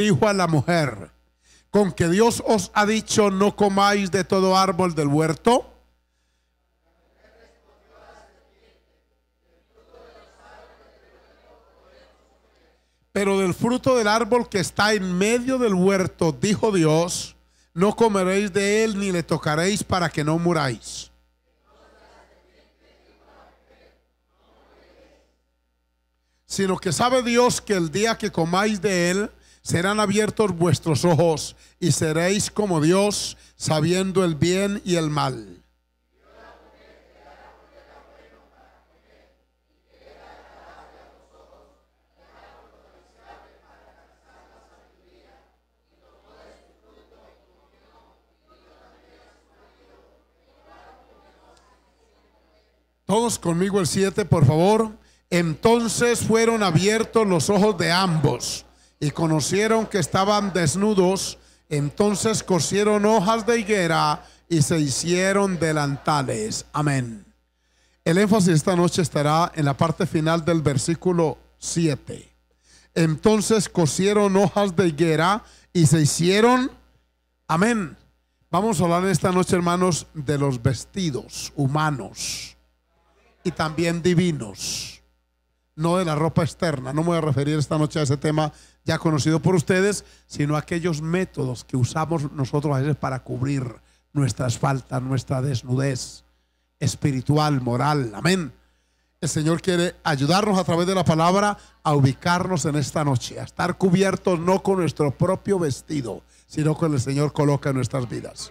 dijo a la mujer, con que Dios os ha dicho, no comáis de todo árbol del huerto? Pero del fruto del árbol que está en medio del huerto, dijo Dios, no comeréis de él ni le tocaréis para que no muráis. Sino que sabe Dios que el día que comáis de él, serán abiertos vuestros ojos y seréis como Dios, sabiendo el bien y el mal. Todos conmigo el 7, por favor. Entonces fueron abiertos los ojos de ambos y conocieron que estaban desnudos, entonces cosieron hojas de higuera y se hicieron delantales. Amén. El énfasis esta noche estará en la parte final del versículo 7. Entonces cosieron hojas de higuera y se hicieron. Amén. Vamos a hablar esta noche, hermanos, de los vestidos humanos y también divinos no de la ropa externa. No me voy a referir esta noche a ese tema ya conocido por ustedes, sino a aquellos métodos que usamos nosotros a veces para cubrir nuestras faltas, nuestra desnudez espiritual, moral. Amén. El Señor quiere ayudarnos a través de la palabra a ubicarnos en esta noche, a estar cubiertos no con nuestro propio vestido, sino con el Señor coloca en nuestras vidas.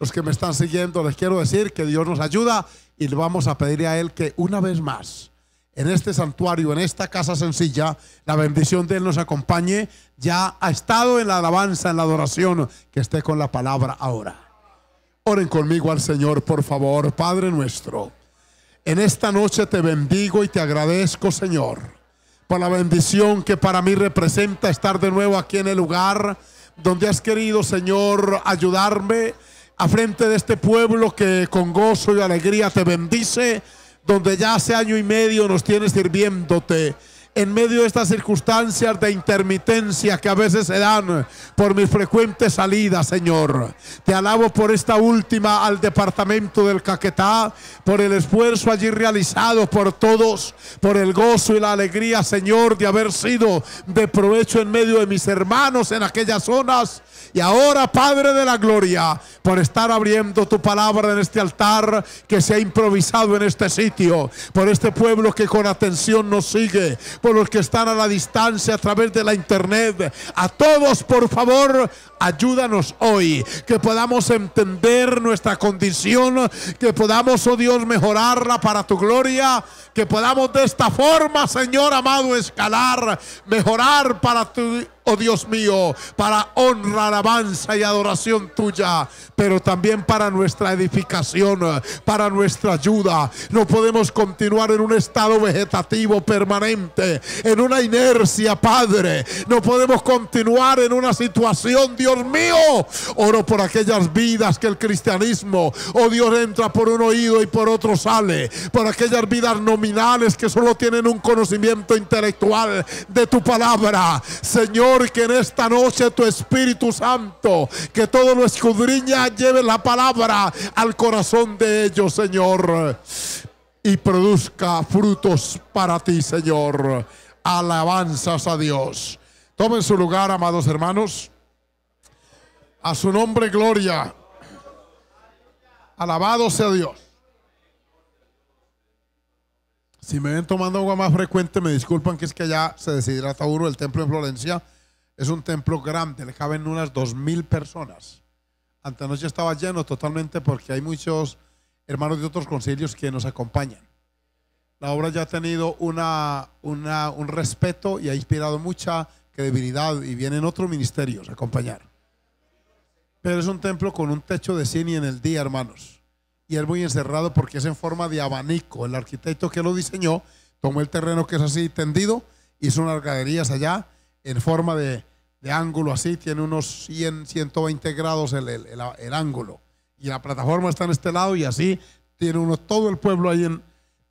Los que me están siguiendo, les quiero decir que Dios nos ayuda y le vamos a pedir a Él que una vez más en este santuario, en esta casa sencilla, la bendición de Él nos acompañe. Ya ha estado en la alabanza, en la adoración, que esté con la palabra ahora. Oren conmigo al Señor, por favor, Padre nuestro. En esta noche te bendigo y te agradezco, Señor, por la bendición que para mí representa estar de nuevo aquí en el lugar donde has querido, Señor, ayudarme a frente de este pueblo que con gozo y alegría te bendice donde ya hace año y medio nos tienes sirviéndote en medio de estas circunstancias de intermitencia que a veces se dan por mis frecuentes salidas, Señor. Te alabo por esta última al departamento del Caquetá, por el esfuerzo allí realizado por todos, por el gozo y la alegría, Señor, de haber sido de provecho en medio de mis hermanos en aquellas zonas. Y ahora, Padre de la Gloria, por estar abriendo tu palabra en este altar que se ha improvisado en este sitio, por este pueblo que con atención nos sigue, por los que están a la distancia a través de la internet. A todos, por favor, ayúdanos hoy, que podamos entender nuestra condición, que podamos, oh Dios, mejorarla para tu gloria, que podamos de esta forma, Señor amado, escalar, mejorar para tu oh Dios mío, para honra, alabanza y adoración tuya, pero también para nuestra edificación, para nuestra ayuda. No podemos continuar en un estado vegetativo permanente, en una inercia, Padre. No podemos continuar en una situación, Dios mío. Oro por aquellas vidas que el cristianismo, oh Dios, entra por un oído y por otro sale, por aquellas vidas nominales que solo tienen un conocimiento intelectual de tu palabra. Señor, que en esta noche tu Espíritu Santo, que todo lo escudriña, lleve la palabra al corazón de ellos, Señor. Y produzca frutos para ti, Señor. Alabanzas a Dios. Tomen su lugar, amados hermanos. A su nombre, gloria. Alabado sea Dios. Si me ven tomando agua más frecuente, me disculpan que es que ya se decidirá uno el templo en Florencia es un templo grande, le caben unas dos mil personas. ya estaba lleno totalmente porque hay muchos hermanos de otros concilios que nos acompañan. La obra ya ha tenido una, un respeto y ha inspirado mucha credibilidad y vienen otros ministerios a acompañar. Pero es un templo con un techo de cine en el día, hermanos. Y es muy encerrado porque es en forma de abanico. El arquitecto que lo diseñó tomó el terreno que es así tendido, hizo unas galerías allá en forma de, de ángulo así, tiene unos 100, 120 grados el, el, ángulo. Y la plataforma está en este lado y así tiene uno todo el pueblo ahí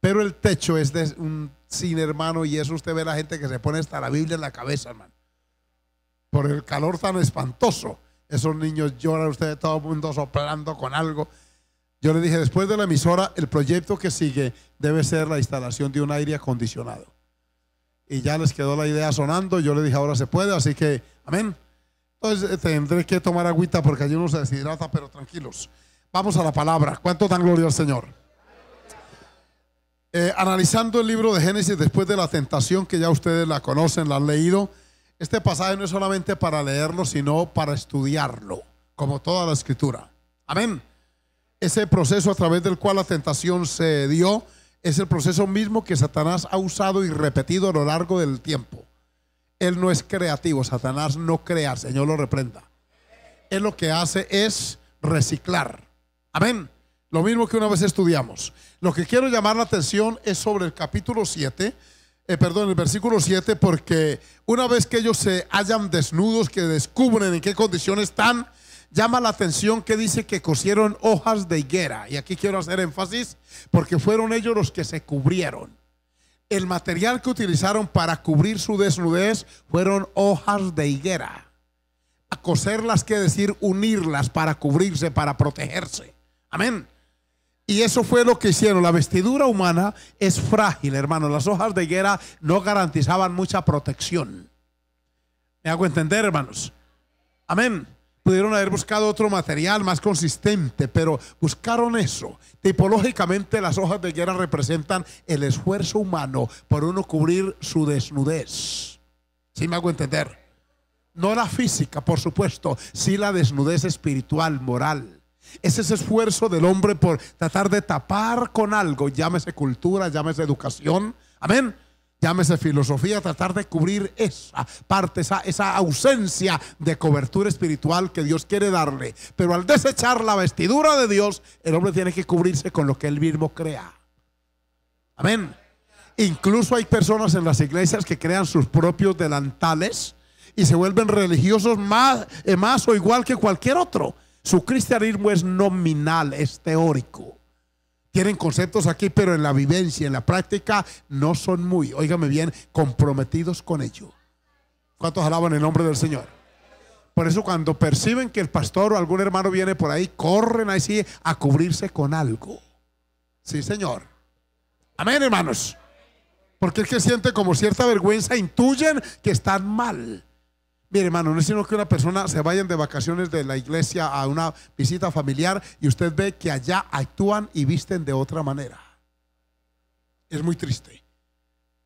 Pero el techo es de un sin hermano, y eso usted ve la gente que se pone hasta la Biblia en la cabeza, hermano. Por el calor tan espantoso. Esos niños lloran, ustedes todo el mundo soplando con algo. Yo le dije, después de la emisora, el proyecto que sigue debe ser la instalación de un aire acondicionado y ya les quedó la idea sonando. Yo le dije, ahora se puede, así que, amén. Entonces eh, tendré que tomar agüita porque allí uno se deshidrata, pero tranquilos. Vamos a la palabra. ¿Cuánto dan gloria al Señor? Eh, analizando el libro de Génesis después de la tentación, que ya ustedes la conocen, la han leído, este pasaje no es solamente para leerlo, sino para estudiarlo, como toda la escritura. Amén. Ese proceso a través del cual la tentación se dio es el proceso mismo que Satanás ha usado y repetido a lo largo del tiempo. Él no es creativo, Satanás no crea, Señor lo reprenda. Él lo que hace es reciclar. Amén. Lo mismo que una vez estudiamos. Lo que quiero llamar la atención es sobre el capítulo 7, eh, perdón, el versículo 7, porque una vez que ellos se hallan desnudos, que descubren en qué condiciones están, llama la atención que dice que cosieron hojas de higuera. Y aquí quiero hacer énfasis porque fueron ellos los que se cubrieron. El material que utilizaron para cubrir su desnudez fueron hojas de higuera. A coserlas quiere decir unirlas para cubrirse, para protegerse. Amén. Y eso fue lo que hicieron. La vestidura humana es frágil, hermano. Las hojas de higuera no garantizaban mucha protección. ¿Me hago entender, hermanos? Amén. Pudieron haber buscado otro material más consistente, pero buscaron eso. Tipológicamente las hojas de hierro representan el esfuerzo humano por uno cubrir su desnudez. ¿Sí me hago entender? No la física, por supuesto, sí la desnudez espiritual, moral. Es ese esfuerzo del hombre por tratar de tapar con algo, llámese cultura, llámese educación. Amén llámese filosofía, tratar de cubrir esa parte, esa, esa, ausencia de cobertura espiritual que Dios quiere darle. Pero al desechar la vestidura de Dios, el hombre tiene que cubrirse con lo que él mismo crea. Amén. Incluso hay personas en las iglesias que crean sus propios delantales y se vuelven religiosos más, eh, más o igual que cualquier otro. Su cristianismo es nominal, es teórico tienen conceptos aquí, pero en la vivencia, en la práctica, no son muy, óigame bien, comprometidos con ello. ¿Cuántos alaban el nombre del Señor? Por eso cuando perciben que el pastor o algún hermano viene por ahí, corren así a cubrirse con algo. Sí, Señor. Amén, hermanos. Porque es que siente como cierta vergüenza, intuyen que están mal. Mire, hermano, no es sino que una persona se vaya de vacaciones de la iglesia a una visita familiar y usted ve que allá actúan y visten de otra manera. Es muy triste.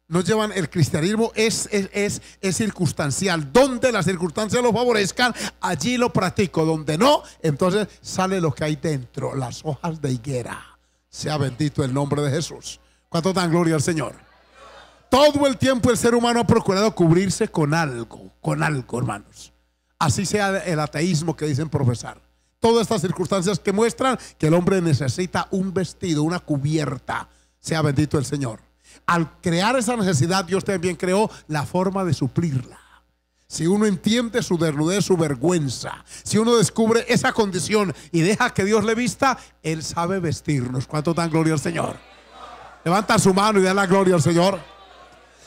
No llevan el cristianismo, es, es, es, es circunstancial. Donde las circunstancias lo favorezcan, allí lo practico. Donde no, entonces sale lo que hay dentro, las hojas de higuera. Sea bendito el nombre de Jesús. ¿Cuánto dan gloria al Señor? Todo el tiempo el ser humano ha procurado cubrirse con algo, con algo, hermanos. Así sea el ateísmo que dicen profesar. Todas estas circunstancias que muestran que el hombre necesita un vestido, una cubierta. Sea bendito el Señor. Al crear esa necesidad, Dios también creó la forma de suplirla. Si uno entiende su desnudez, su vergüenza, si uno descubre esa condición y deja que Dios le vista, Él sabe vestirnos. ¿Cuánto dan gloria al Señor? Levanta su mano y da la gloria al Señor.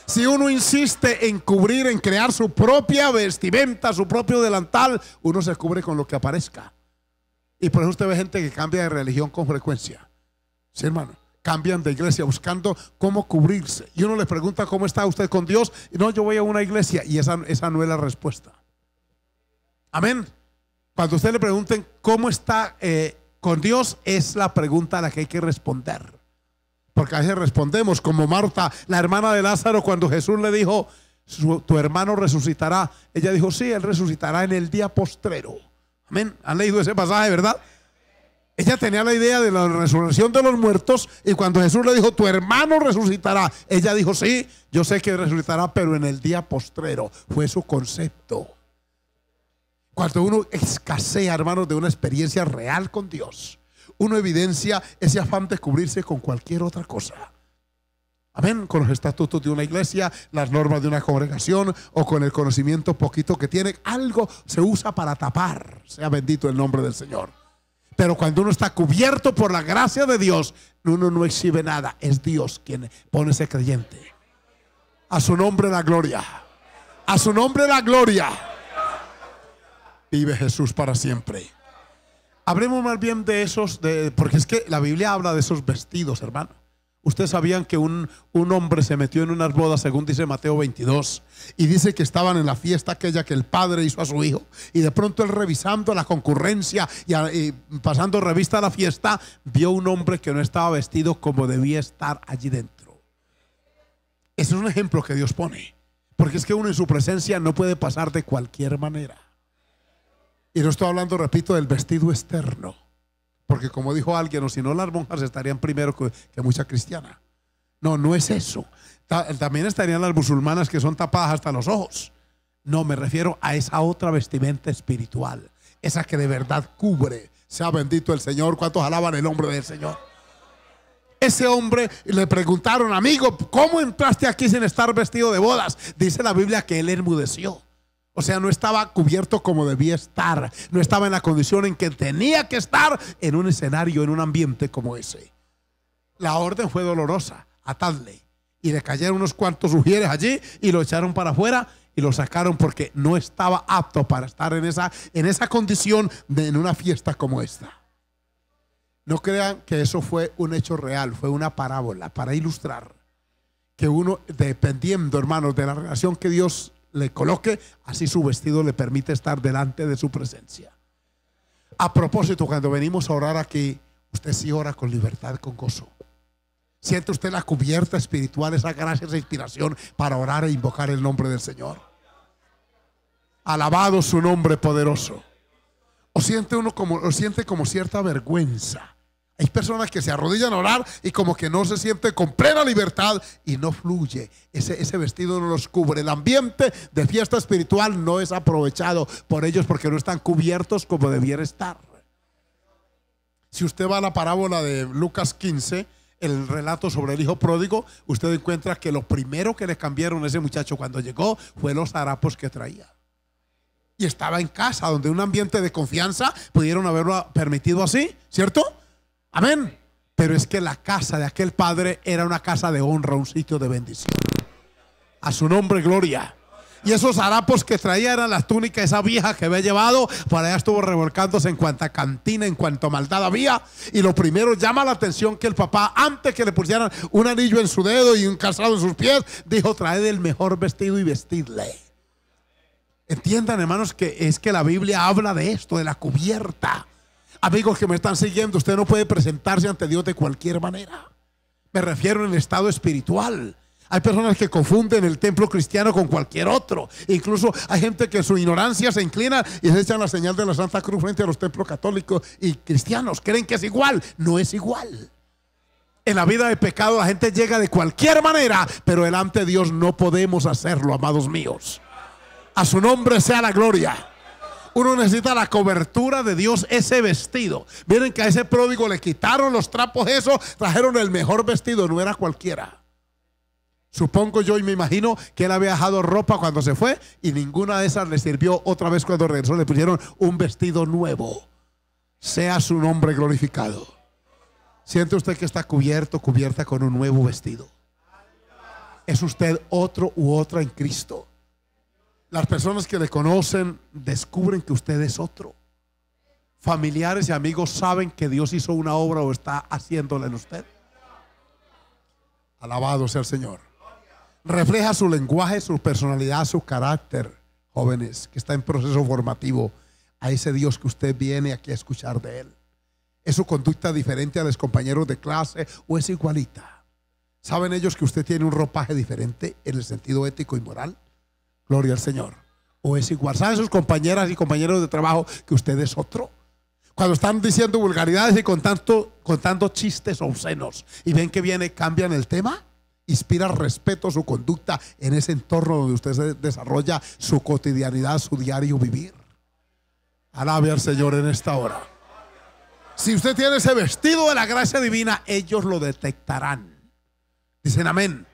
Si uno insiste en cubrir, en crear su propia vestimenta, su propio delantal, uno se cubre con lo que aparezca. Y por eso usted ve gente que cambia de religión con frecuencia. Sí, hermano. Cambian de iglesia buscando cómo cubrirse. Y uno le pregunta cómo está usted con Dios. Y no, yo voy a una iglesia. Y esa, esa no es la respuesta. Amén. Cuando usted le pregunten cómo está eh, con Dios, es la pregunta a la que hay que responder. Porque a veces respondemos como Marta, la hermana de Lázaro, cuando Jesús le dijo, tu hermano resucitará. Ella dijo, sí, él resucitará en el día postrero. Amén. ¿Han leído ese pasaje, verdad? Ella tenía la idea de la resurrección de los muertos y cuando Jesús le dijo, tu hermano resucitará, ella dijo, sí, yo sé que resucitará, pero en el día postrero. Fue su concepto. Cuando uno escasea, hermanos, de una experiencia real con Dios, uno evidencia ese afán de cubrirse con cualquier otra cosa. Amén. Con los estatutos de una iglesia, las normas de una congregación o con el conocimiento poquito que tiene, algo se usa para tapar. Sea bendito el nombre del Señor. Pero cuando uno está cubierto por la gracia de Dios, uno no exhibe nada. Es Dios quien pone ese creyente. A su nombre la gloria. A su nombre la gloria. Vive Jesús para siempre. Hablemos más bien de esos, de, porque es que la Biblia habla de esos vestidos, hermano. Ustedes sabían que un, hombre se metió en unas bodas, según dice Mateo 22, y dice que estaban en la fiesta aquella que el padre hizo a su hijo, y de pronto él revisando la concurrencia y, y pasando revista a la fiesta, vio un hombre que no estaba vestido como debía estar allí dentro. Ese es un ejemplo que Dios pone, porque es que uno en su presencia no puede pasar de cualquier manera. Y no estoy hablando, repito, del vestido externo. Porque como dijo alguien, o si no, las monjas estarían primero que, mucha cristiana. No, no es eso. También estarían las musulmanas que son tapadas hasta los ojos. No, me refiero a esa otra vestimenta espiritual. Esa que de verdad cubre. Sea bendito el Señor. ¿Cuántos alaban el nombre del Señor? Ese hombre le preguntaron, amigo, ¿cómo entraste aquí sin estar vestido de bodas? Dice la Biblia que él enmudeció. O sea, no estaba cubierto como debía estar. No estaba en la condición en que tenía que estar en un escenario, en un ambiente como ese. La orden fue dolorosa. a Tadley Y le cayeron unos cuantos sugieres allí y lo echaron para afuera y lo sacaron porque no estaba apto para estar en esa, en esa condición en una fiesta como esta. No crean que eso fue un hecho real, fue una parábola para ilustrar que uno, dependiendo, hermanos, de la relación que Dios le coloque, así su vestido le permite estar delante de su presencia. A propósito, cuando venimos a orar aquí, usted sí ora con libertad, con gozo. Siente usted la cubierta espiritual, esa gracia, esa inspiración para orar e invocar el nombre del Señor. Alabado su nombre poderoso. O siente uno como, o siente como cierta vergüenza hay personas que se arrodillan a orar y como que no se siente con plena libertad y no fluye. Ese, ese vestido no los cubre. El ambiente de fiesta espiritual no es aprovechado por ellos porque no están cubiertos como debiera estar. Si usted va a la parábola de Lucas 15, el relato sobre el hijo pródigo, usted encuentra que lo primero que le cambiaron a ese muchacho cuando llegó fue los harapos que traía. Y estaba en casa, donde un ambiente de confianza pudieron haberlo permitido así, ¿cierto? Amén. Pero es que la casa de aquel padre era una casa de honra, un sitio de bendición. A su nombre, gloria. Y esos harapos que traía eran las túnicas esa vieja que había llevado. para allá estuvo revolcándose en cuanta cantina, en cuanto maldad había. Y lo primero llama la atención que el papá, antes que le pusieran un anillo en su dedo y un calzado en sus pies, dijo: traed el mejor vestido y vestidle. Entiendan, hermanos, que es que la Biblia habla de esto, de la cubierta. Amigos que me están siguiendo, usted no puede presentarse ante Dios de cualquier manera. Me refiero en el estado espiritual. Hay personas que confunden el templo cristiano con cualquier otro. Incluso hay gente que en su ignorancia se inclina y se echan la señal de la Santa Cruz frente a los templos católicos y cristianos. Creen que es igual. No es igual. En la vida de pecado la gente llega de cualquier manera, pero delante de Dios no podemos hacerlo, amados míos. A su nombre sea la gloria. Uno necesita la cobertura de Dios, ese vestido. Miren que a ese pródigo le quitaron los trapos, eso, trajeron el mejor vestido, no era cualquiera. Supongo yo y me imagino que él había dejado ropa cuando se fue y ninguna de esas le sirvió otra vez cuando regresó. Le pusieron un vestido nuevo. Sea su nombre glorificado. Siente usted que está cubierto, cubierta con un nuevo vestido. Es usted otro u otra en Cristo. Las personas que le conocen descubren que usted es otro. Familiares y amigos saben que Dios hizo una obra o está haciéndola en usted. Alabado sea el Señor. Refleja su lenguaje, su personalidad, su carácter, jóvenes, que está en proceso formativo a ese Dios que usted viene aquí a escuchar de él. ¿Es su conducta diferente a los compañeros de clase o es igualita? ¿Saben ellos que usted tiene un ropaje diferente en el sentido ético y moral? Gloria al Señor. O es igual. ¿Saben sus compañeras y compañeros de trabajo que usted es otro? Cuando están diciendo vulgaridades y contando, contando chistes obscenos y ven que viene, cambian el tema, inspira respeto su conducta en ese entorno donde usted desarrolla su cotidianidad, su diario vivir. Alabe al Señor en esta hora. Si usted tiene ese vestido de la gracia divina, ellos lo detectarán. Dicen amén.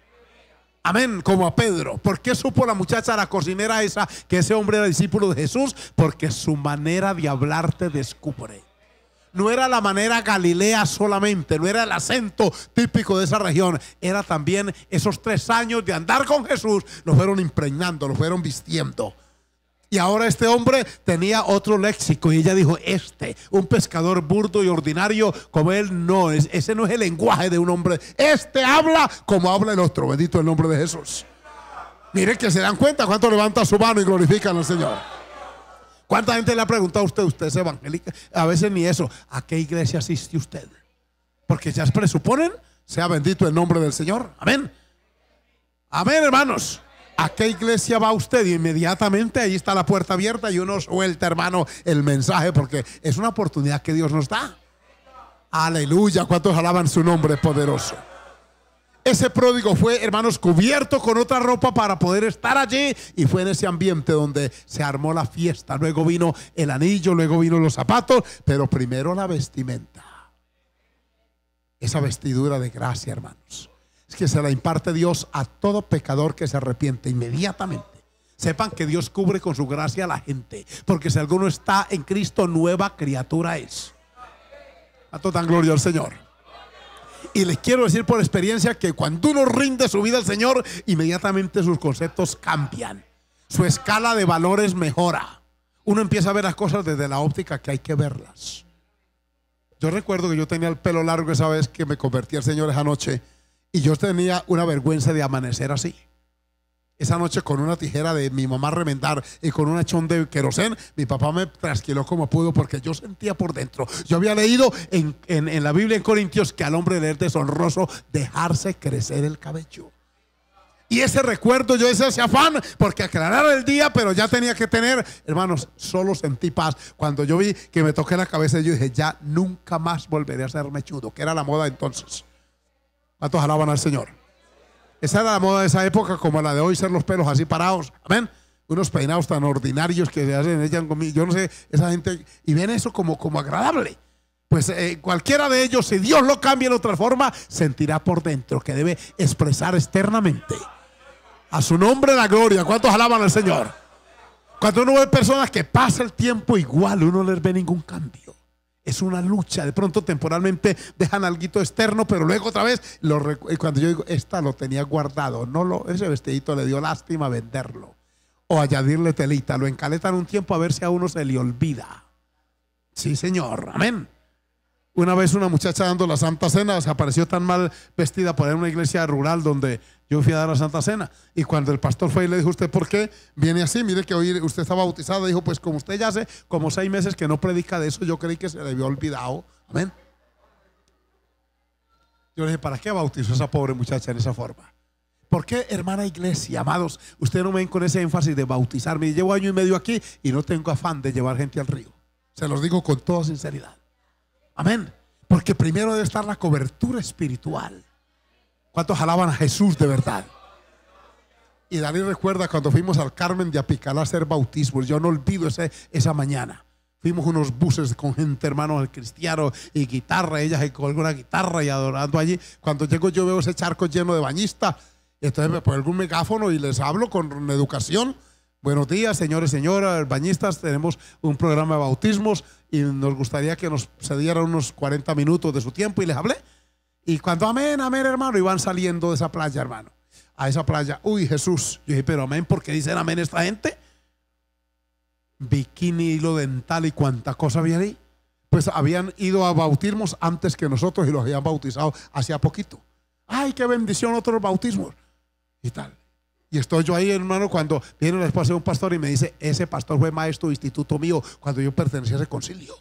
Amén, como a Pedro. ¿Por qué supo la muchacha, la cocinera esa, que ese hombre era discípulo de Jesús? Porque su manera de hablar te descubre. No era la manera galilea solamente, no era el acento típico de esa región, era también esos tres años de andar con Jesús, lo fueron impregnando, lo fueron vistiendo. Y ahora este hombre tenía otro léxico y ella dijo, este, un pescador burdo y ordinario como él no es, ese no es el lenguaje de un hombre. Este habla como habla el otro, bendito el nombre de Jesús. Miren que se dan cuenta cuánto levanta su mano y glorifican al Señor. ¿Cuánta gente le ha preguntado a usted, usted es evangélica? A veces ni eso. ¿A qué iglesia asiste usted? Porque ya presuponen, sea bendito el nombre del Señor. Amén. Amén, hermanos. ¿A qué iglesia va usted? inmediatamente ahí está la puerta abierta y uno suelta, hermano, el mensaje porque es una oportunidad que Dios nos da. Aleluya, cuántos alaban su nombre poderoso. Ese pródigo fue, hermanos, cubierto con otra ropa para poder estar allí y fue en ese ambiente donde se armó la fiesta. Luego vino el anillo, luego vino los zapatos, pero primero la vestimenta. Esa vestidura de gracia, hermanos es que se la imparte Dios a todo pecador que se arrepiente inmediatamente. Sepan que Dios cubre con su gracia a la gente, porque si alguno está en Cristo, nueva criatura es. A toda gloria al Señor. Y les quiero decir por experiencia que cuando uno rinde su vida al Señor, inmediatamente sus conceptos cambian. Su escala de valores mejora. Uno empieza a ver las cosas desde la óptica que hay que verlas. Yo recuerdo que yo tenía el pelo largo esa vez que me convertí al Señor esa noche y yo tenía una vergüenza de amanecer así. Esa noche con una tijera de mi mamá reventar y con un hachón de querosén, mi papá me trasquiló como pudo porque yo sentía por dentro. Yo había leído en, en, la Biblia en Corintios que al hombre es deshonroso dejarse crecer el cabello. Y ese recuerdo, yo hice ese afán porque aclaraba el día, pero ya tenía que tener, hermanos, solo sentí paz. Cuando yo vi que me toqué la cabeza, yo dije, ya nunca más volveré a ser mechudo, que era la moda entonces. ¿Cuántos alaban al Señor? Esa era la moda de esa época, como la de hoy, ser los pelos así parados. Amén. Unos peinados tan ordinarios que se hacen, ellos, Yo no sé, esa gente. Y ven eso como, como agradable. Pues eh, cualquiera de ellos, si Dios lo cambia en otra forma, sentirá por dentro que debe expresar externamente. A su nombre la gloria. ¿Cuántos alaban al Señor? Cuando uno ve personas que pasa el tiempo igual, uno no les ve ningún cambio. Es una lucha. De pronto temporalmente dejan algo externo, pero luego otra vez, cuando yo digo, esta lo tenía guardado, no lo, ese vestidito le dio lástima venderlo o añadirle telita. Lo encaletan un tiempo a ver si a uno se le olvida. Sí, señor. Amén. Una vez una muchacha dando la Santa Cena se apareció tan mal vestida Por ir a una iglesia rural donde yo fui a dar la Santa Cena. Y cuando el pastor fue y le dijo, ¿usted por qué viene así? Mire que hoy usted está bautizada. Dijo, pues como usted ya hace como seis meses que no predica de eso, yo creí que se le había olvidado. Amén. Yo le dije, ¿para qué bautizó a esa pobre muchacha en esa forma? ¿Por qué, hermana iglesia, amados, usted no ven con ese énfasis de bautizarme? Llevo año y medio aquí y no tengo afán de llevar gente al río. Se los digo con toda sinceridad. Amén. Porque primero debe estar la cobertura espiritual. ¿Cuántos alaban a Jesús de verdad? Y Daniel recuerda cuando fuimos al Carmen de Apicalá a hacer bautismo Yo no olvido ese, esa mañana. Fuimos unos buses con gente, hermanos cristiano y guitarra. ellas se colgó una guitarra y adorando allí. Cuando llego yo veo ese charco lleno de bañistas. Entonces me pongo un megáfono y les hablo con educación. Buenos días, señores, señoras, bañistas. Tenemos un programa de bautismos y nos gustaría que nos cedieran unos 40 minutos de su tiempo y les hablé. Y cuando amén, amén, hermano, iban saliendo de esa playa, hermano. A esa playa, uy, Jesús. Yo dije, pero amén, ¿por qué dicen amén esta gente? Bikini, hilo dental y cuánta cosa había ahí. Pues habían ido a bautismos antes que nosotros y los habían bautizado hacía poquito. ¡Ay, qué bendición otros bautismos! Y tal. Y estoy yo ahí, hermano, cuando viene la esposa de un pastor y me dice, ese pastor fue maestro de instituto mío cuando yo pertenecía a ese concilio.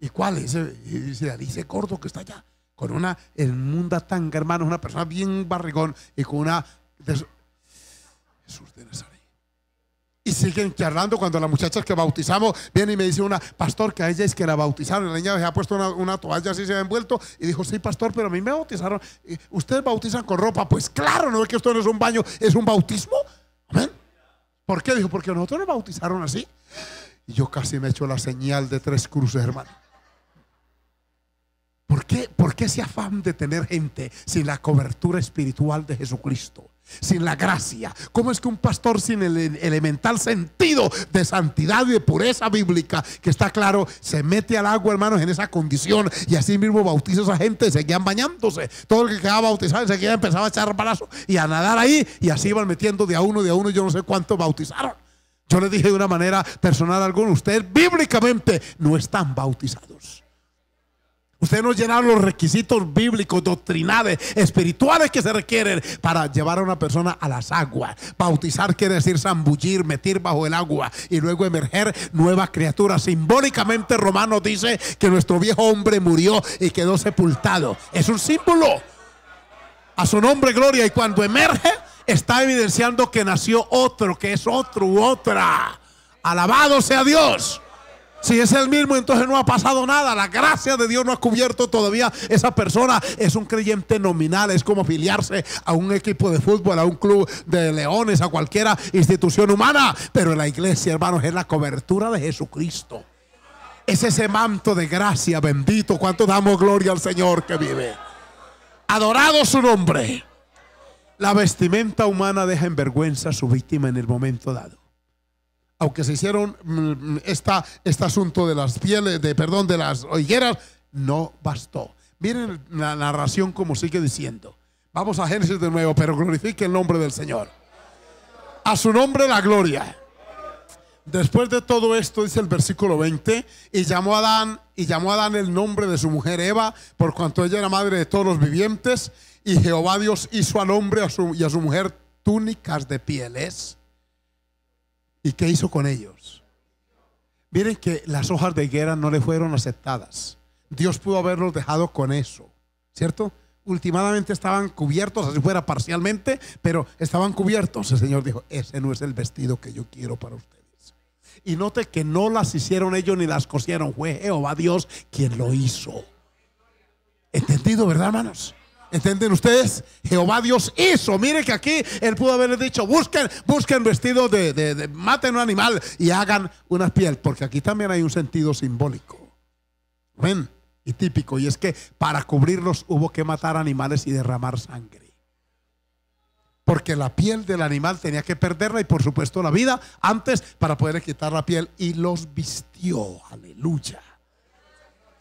¿Y cuál? y dice, dice Gordo que está allá, con una enmunda tanga, hermano, una persona bien barrigón y con una... Jesús de Nazaret y siguen charlando cuando la muchachas que bautizamos viene y me dice una, pastor, que a ella es que la bautizaron. La niña se ha puesto una, toalla así, se ha envuelto y dijo, sí, pastor, pero a mí me bautizaron. ¿Ustedes bautizan con ropa? Pues claro, no es que esto no es un baño, es un bautismo. Amén. ¿Por qué? Dijo, porque nosotros nos bautizaron así. Y yo casi me he hecho la señal de tres cruces, hermano. ¿Por qué, ¿Por qué ese afán de tener gente sin la cobertura espiritual de Jesucristo? sin la gracia. ¿Cómo es que un pastor sin el elemental sentido de santidad y de pureza bíblica, que está claro, se mete al agua, hermanos, en esa condición y así mismo bautiza a esa gente, seguían bañándose. Todo el que quedaba bautizado enseguida empezaba a echar balazo y a nadar ahí y así iban metiendo de a uno, de a uno, yo no sé cuántos bautizaron. Yo le dije de una manera personal a algunos, ustedes bíblicamente no están bautizados. Usted no llenar los requisitos bíblicos, doctrinales, espirituales que se requieren para llevar a una persona a las aguas. Bautizar quiere decir zambullir, meter bajo el agua y luego emerger nuevas criaturas. Simbólicamente Romano dice que nuestro viejo hombre murió y quedó sepultado. Es un símbolo. A su nombre, gloria. Y cuando emerge, está evidenciando que nació otro, que es otro u otra. Alabado sea Dios. Si es el mismo, entonces no ha pasado nada. La gracia de Dios no ha cubierto todavía. Esa persona es un creyente nominal. Es como afiliarse a un equipo de fútbol, a un club de leones, a cualquier institución humana. Pero en la iglesia, hermanos, es la cobertura de Jesucristo. Es ese manto de gracia bendito. ¿Cuánto damos gloria al Señor que vive? Adorado su nombre. La vestimenta humana deja en vergüenza a su víctima en el momento dado aunque se hicieron mm, mm, esta, este asunto de las pieles, de, perdón, de las higueras, no bastó. Miren la narración como sigue diciendo. Vamos a Génesis de nuevo, pero glorifique el nombre del Señor. A su nombre la gloria. Después de todo esto, dice el versículo 20, y llamó a Adán, y llamó Adán el nombre de su mujer Eva, por cuanto ella era madre de todos los vivientes, y Jehová Dios hizo al hombre y a su mujer túnicas de pieles ¿Y qué hizo con ellos? Miren que las hojas de higuera no le fueron aceptadas. Dios pudo haberlos dejado con eso, ¿cierto? Últimamente estaban cubiertos, así fuera parcialmente, pero estaban cubiertos. El Señor dijo, ese no es el vestido que yo quiero para ustedes. Y note que no las hicieron ellos ni las cosieron, fue Jehová Dios quien lo hizo. ¿Entendido, verdad, hermanos? ¿Entienden ustedes? Jehová Dios hizo. Mire que aquí él pudo haberle dicho, busquen, busquen vestido de, de, maten un animal y hagan una piel, porque aquí también hay un sentido simbólico. ven, Y típico. Y es que para cubrirlos hubo que matar animales y derramar sangre. Porque la piel del animal tenía que perderla y por supuesto la vida antes para poder quitar la piel y los vistió. Aleluya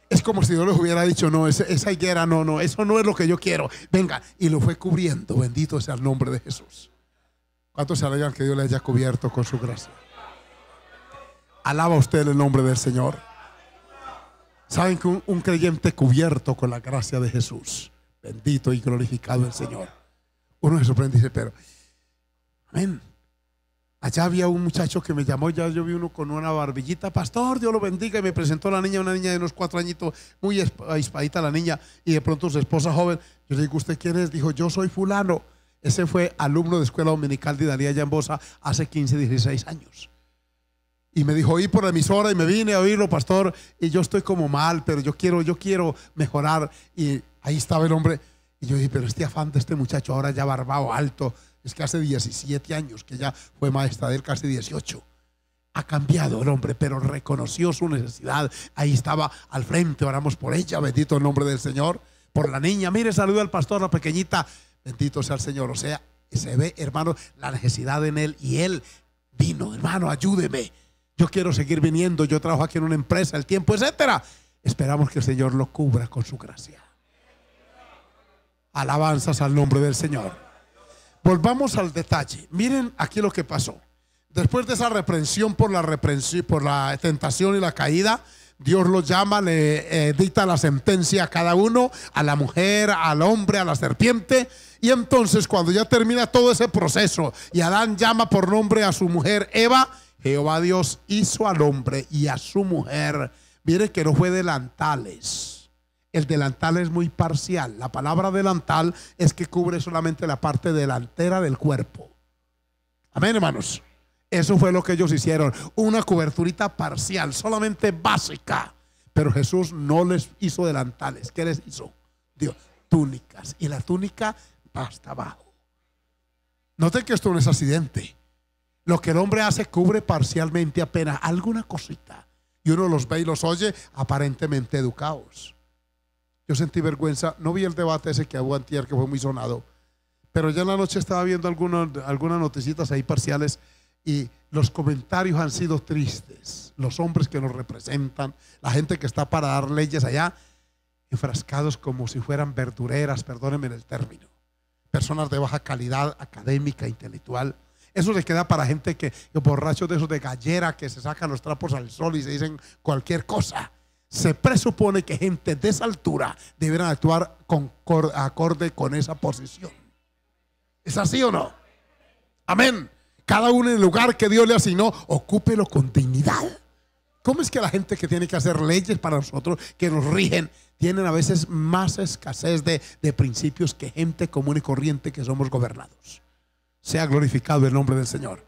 es como si Dios les hubiera dicho, no, esa, esa higuera, no, no, eso no es lo que yo quiero. Venga, y lo fue cubriendo. Bendito sea el nombre de Jesús. ¿Cuántos se alegan que Dios le haya cubierto con su gracia? Alaba usted el nombre del Señor. Saben que un, un creyente cubierto con la gracia de Jesús, bendito y glorificado el Señor. Uno se sorprende y dice, pero, amén. Allá había un muchacho que me llamó, ya yo vi uno con una barbillita, pastor, Dios lo bendiga, y me presentó la niña, una niña de unos cuatro añitos, muy espadita la niña, y de pronto su esposa joven, yo le digo, ¿usted quién es? Dijo, yo soy fulano. Ese fue alumno de Escuela Dominical de Daría Yambosa hace 15, 16 años. Y me dijo, oí por la emisora y me vine a oírlo, pastor, y yo estoy como mal, pero yo quiero, yo quiero mejorar. Y ahí estaba el hombre. Y yo dije, pero este afán de este muchacho ahora ya barbado, alto, es que hace 17 años que ya fue maestra de él, casi 18. Ha cambiado el hombre, pero reconoció su necesidad. Ahí estaba al frente, oramos por ella, bendito el nombre del Señor. Por la niña, mire, saludo al pastor, la pequeñita, bendito sea el Señor. O sea, se ve, hermano, la necesidad en él y él vino, hermano, ayúdeme. Yo quiero seguir viniendo, yo trabajo aquí en una empresa, el tiempo, etcétera. Esperamos que el Señor lo cubra con su gracia. Alabanzas al nombre del Señor. Volvamos al detalle. Miren aquí lo que pasó. Después de esa reprensión por la, por la tentación y la caída, Dios lo llama, le eh, dicta la sentencia a cada uno, a la mujer, al hombre, a la serpiente. Y entonces cuando ya termina todo ese proceso y Adán llama por nombre a su mujer Eva, Jehová Dios hizo al hombre y a su mujer. Mire que no fue delantales el delantal es muy parcial. La palabra delantal es que cubre solamente la parte delantera del cuerpo. Amén, hermanos. Eso fue lo que ellos hicieron. Una coberturita parcial, solamente básica. Pero Jesús no les hizo delantales. ¿Qué les hizo? Dios, túnicas. Y la túnica va hasta abajo. Noten que esto no es accidente. Lo que el hombre hace cubre parcialmente apenas alguna cosita. Y uno los ve y los oye aparentemente educados. Yo sentí vergüenza. No vi el debate ese que hubo que fue muy sonado. Pero ya en la noche estaba viendo algunos, algunas noticitas ahí parciales y los comentarios han sido tristes. Los hombres que nos representan, la gente que está para dar leyes allá, enfrascados como si fueran verdureras, perdónenme el término. Personas de baja calidad académica, intelectual. Eso le queda para gente que, borrachos de esos de gallera que se sacan los trapos al sol y se dicen cualquier cosa se presupone que gente de esa altura deberán actuar acorde con esa posición. ¿Es así o no? Amén. Cada uno en el lugar que Dios le asignó, ocúpelo con dignidad. ¿Cómo es que la gente que tiene que hacer leyes para nosotros, que nos rigen, tienen a veces más escasez de, de principios que gente común y corriente que somos gobernados? Sea glorificado el nombre del Señor.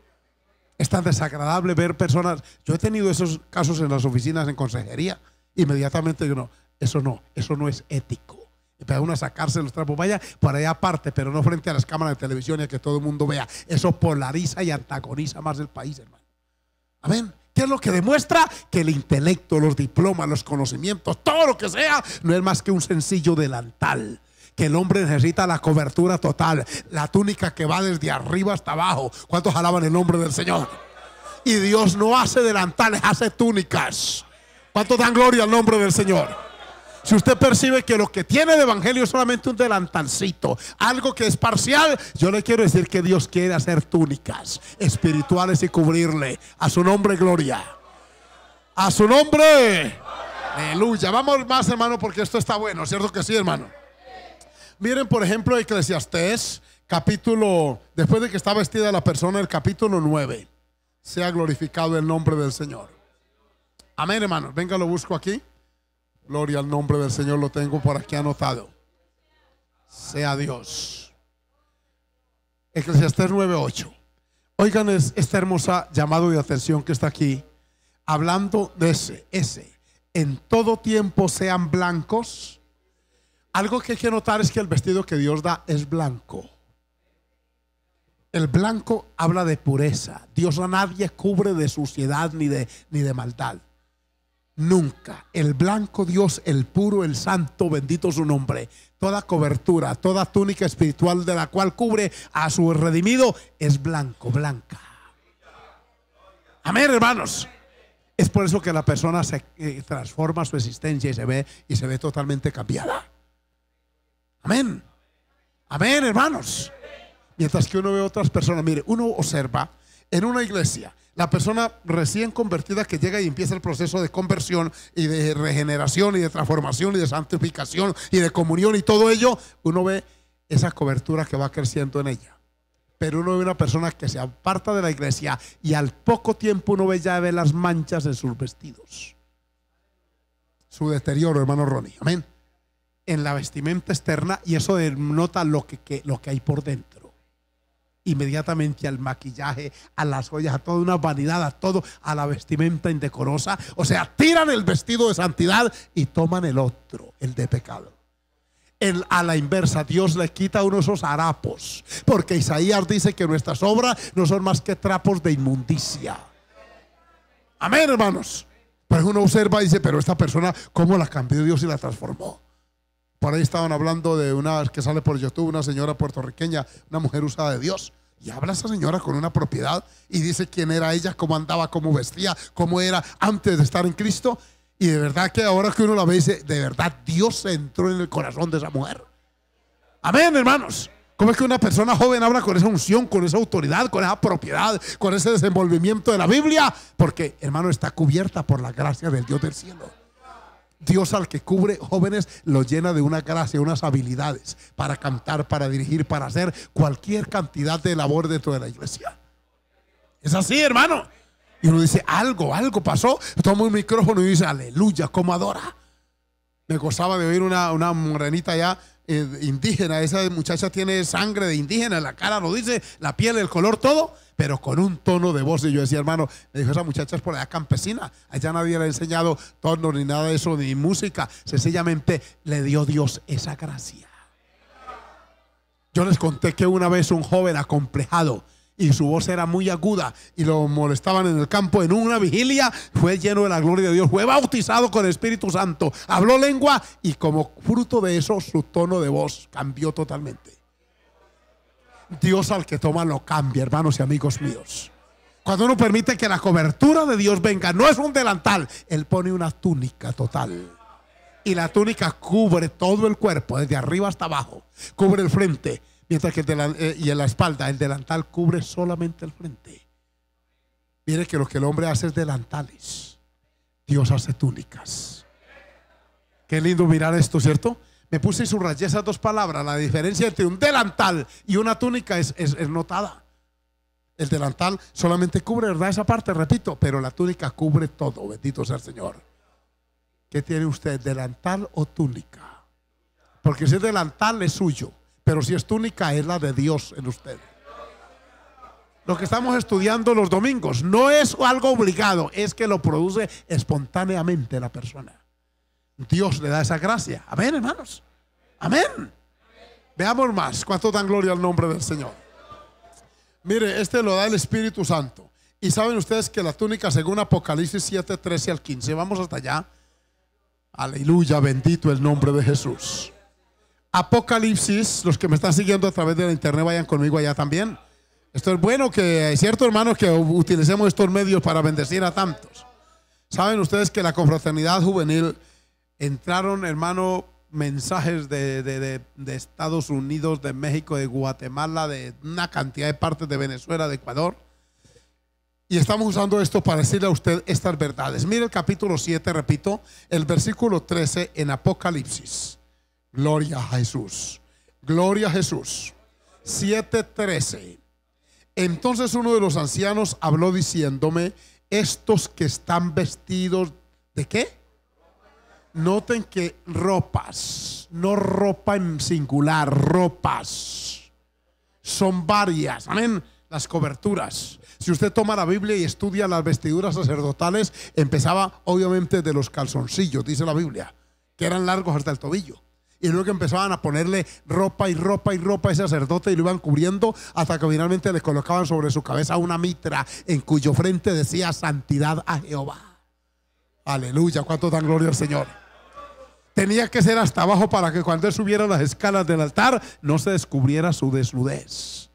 Es tan desagradable ver personas. Yo he tenido esos casos en las oficinas en consejería inmediatamente no, eso no, eso no es ético. Para uno a sacarse los trapos, vaya por allá aparte, pero no frente a las cámaras de televisión y a que todo el mundo vea. Eso polariza y antagoniza más el país, hermano. Amén. ¿Qué es lo que demuestra? Que el intelecto, los diplomas, los conocimientos, todo lo que sea, no es más que un sencillo delantal que el hombre necesita la cobertura total, la túnica que va desde arriba hasta abajo. ¿Cuántos alaban el nombre del Señor? Y Dios no hace delantales, hace túnicas. ¿Cuántos dan gloria al nombre del Señor? Si usted percibe que lo que tiene el Evangelio es solamente un delantancito, algo que es parcial, yo le quiero decir que Dios quiere hacer túnicas espirituales y cubrirle. A su nombre, gloria. A su nombre. Aleluya. Vamos más, hermano, porque esto está bueno, ¿cierto que sí, hermano? Miren, por ejemplo, Eclesiastés, capítulo, después de que está vestida la persona, el capítulo 9. Sea glorificado el nombre del Señor. Amén, hermano. Venga, lo busco aquí. Gloria al nombre del Señor, lo tengo por aquí anotado. Sea Dios. Eclesiastes 9:8. Oigan esta hermosa llamado de atención que está aquí, hablando de ese, ese. En todo tiempo sean blancos. Algo que hay que notar es que el vestido que Dios da es blanco. El blanco habla de pureza. Dios a nadie cubre de suciedad ni de, ni de maldad nunca. El blanco Dios, el puro, el santo, bendito su nombre. Toda cobertura, toda túnica espiritual de la cual cubre a su redimido es blanco, blanca. Amén, hermanos. Es por eso que la persona se eh, transforma su existencia y se ve y se ve totalmente cambiada. Amén. Amén, hermanos. Mientras que uno ve otras personas, mire, uno observa en una iglesia, la persona recién convertida que llega y empieza el proceso de conversión y de regeneración y de transformación y de santificación y de comunión y todo ello, uno ve esa cobertura que va creciendo en ella. Pero uno ve una persona que se aparta de la iglesia y al poco tiempo uno ve ya las manchas en sus vestidos. Su deterioro, hermano Ronnie. Amén. En la vestimenta externa y eso denota lo que hay por dentro inmediatamente al maquillaje, a las joyas, a toda una vanidad, a todo, a la vestimenta indecorosa. O sea, tiran el vestido de santidad y toman el otro, el de pecado. a la inversa, Dios le quita uno esos harapos, porque Isaías dice que nuestras obras no son más que trapos de inmundicia. Amén, hermanos. Pero uno observa y dice, pero esta persona, ¿cómo la cambió Dios y la transformó? Por ahí estaban hablando de una que sale por YouTube, una señora puertorriqueña, una mujer usada de Dios. Y habla esa señora con una propiedad y dice quién era ella, cómo andaba, cómo vestía, cómo era antes de estar en Cristo. Y de verdad que ahora que uno la ve, dice, de verdad Dios entró en el corazón de esa mujer. Amén, hermanos. ¿Cómo es que una persona joven habla con esa unción, con esa autoridad, con esa propiedad, con ese desenvolvimiento de la Biblia? Porque, hermano, está cubierta por la gracia del Dios del cielo. Dios al que cubre jóvenes lo llena de una gracia, unas habilidades para cantar, para dirigir, para hacer cualquier cantidad de labor dentro de la iglesia. Es así, hermano. Y uno dice, algo, algo pasó. Toma un micrófono y dice, aleluya, cómo adora. Me gozaba de oír una, morenita ya eh, indígena. Esa muchacha tiene sangre de indígena, en la cara lo dice, la piel, el color, todo pero con un tono de voz. Y yo decía, hermano, me dijo, esa muchacha es por allá campesina, allá nadie le ha enseñado tono ni nada de eso, ni música. Sencillamente le dio Dios esa gracia. Yo les conté que una vez un joven acomplejado y su voz era muy aguda y lo molestaban en el campo en una vigilia, fue lleno de la gloria de Dios, fue bautizado con el Espíritu Santo, habló lengua y como fruto de eso su tono de voz cambió totalmente. Dios al que toma lo cambia, hermanos y amigos míos. Cuando uno permite que la cobertura de Dios venga, no es un delantal, Él pone una túnica total. Y la túnica cubre todo el cuerpo, desde arriba hasta abajo, cubre el frente, mientras que eh, y en la espalda, el delantal cubre solamente el frente. Mire que lo que el hombre hace es delantales, Dios hace túnicas. Qué lindo mirar esto, ¿cierto? me puse y subrayé esas dos palabras. La diferencia entre un delantal y una túnica es, notada. El delantal solamente cubre, ¿verdad? Esa parte, repito, pero la túnica cubre todo. Bendito sea el Señor. ¿Qué tiene usted, delantal o túnica? Porque si es delantal es suyo, pero si es túnica es la de Dios en usted. Lo que estamos estudiando los domingos no es algo obligado, es que lo produce espontáneamente la persona. Dios le da esa gracia. Amén, hermanos. Amén. Veamos más. ¿Cuánto dan gloria al nombre del Señor? Mire, este lo da el Espíritu Santo. Y saben ustedes que la túnica, según Apocalipsis 7, 13 al 15, vamos hasta allá. Aleluya, bendito el nombre de Jesús. Apocalipsis, los que me están siguiendo a través de la internet, vayan conmigo allá también. Esto es bueno que, cierto hermanos, que utilicemos estos medios para bendecir a tantos. Saben ustedes que la confraternidad juvenil entraron, hermano, mensajes de, de, Estados Unidos, de México, de Guatemala, de una cantidad de partes de Venezuela, de Ecuador. Y estamos usando esto para decirle a usted estas verdades. Mire el capítulo 7, repito, el versículo 13 en Apocalipsis. Gloria a Jesús. Gloria a Jesús. 7:13. Entonces uno de los ancianos habló diciéndome, estos que están vestidos de qué? Noten que ropas, no ropa en singular, ropas. Son varias, amén, las coberturas. Si usted toma la Biblia y estudia las vestiduras sacerdotales, empezaba obviamente de los calzoncillos, dice la Biblia, que eran largos hasta el tobillo. Y luego empezaban a ponerle ropa y ropa y ropa a ese sacerdote y lo iban cubriendo hasta que finalmente le colocaban sobre su cabeza una mitra en cuyo frente decía santidad a Jehová. Aleluya, cuánto dan gloria al Señor. Tenía que ser hasta abajo para que cuando él subiera las escalas del altar no se descubriera su desnudez.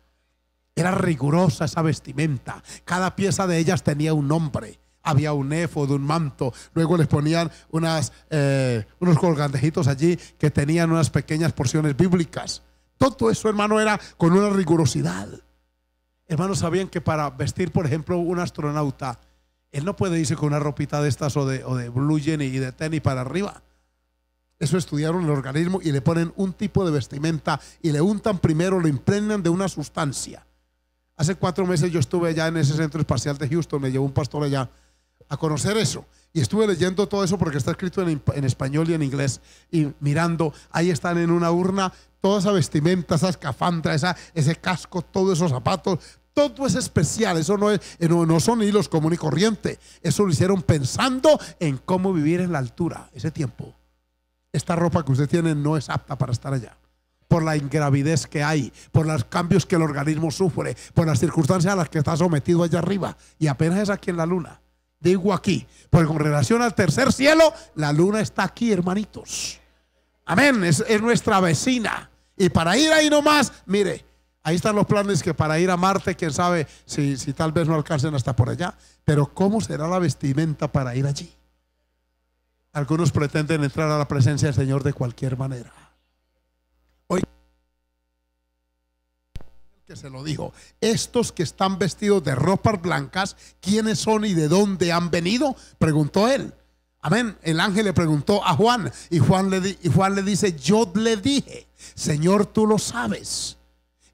Era rigurosa esa vestimenta. Cada pieza de ellas tenía un nombre. Había un de un manto. Luego les ponían eh, unos colgantejitos allí que tenían unas pequeñas porciones bíblicas. Todo eso, hermano, era con una rigurosidad. Hermanos, sabían que para vestir, por ejemplo, un astronauta él no puede irse con una ropita de estas o de, o blue jean y de tenis para arriba. Eso estudiaron el organismo y le ponen un tipo de vestimenta y le untan primero, lo impregnan de una sustancia. Hace cuatro meses yo estuve allá en ese centro espacial de Houston, me llevó un pastor allá a conocer eso. Y estuve leyendo todo eso porque está escrito en, español y en inglés. Y mirando, ahí están en una urna toda esa vestimenta, esa escafandra, esa, ese casco, todos esos zapatos, todo es especial, eso no, es, eh, no, son hilos común y corriente. Eso lo hicieron pensando en cómo vivir en la altura, ese tiempo. Esta ropa que usted tiene no es apta para estar allá por la ingravidez que hay, por los cambios que el organismo sufre, por las circunstancias a las que está sometido allá arriba. Y apenas es aquí en la luna. Digo aquí, porque con relación al tercer cielo, la luna está aquí, hermanitos. Amén, es, es nuestra vecina. Y para ir ahí nomás, mire, Ahí están los planes que para ir a Marte, quién sabe si, tal vez no alcancen hasta por allá. Pero ¿cómo será la vestimenta para ir allí? Algunos pretenden entrar a la presencia del Señor de cualquier manera. Hoy que se lo dijo, estos que están vestidos de ropas blancas, ¿quiénes son y de dónde han venido? Preguntó él. Amén. El ángel le preguntó a Juan y Juan le, y Juan le dice, yo le dije, Señor, tú lo sabes.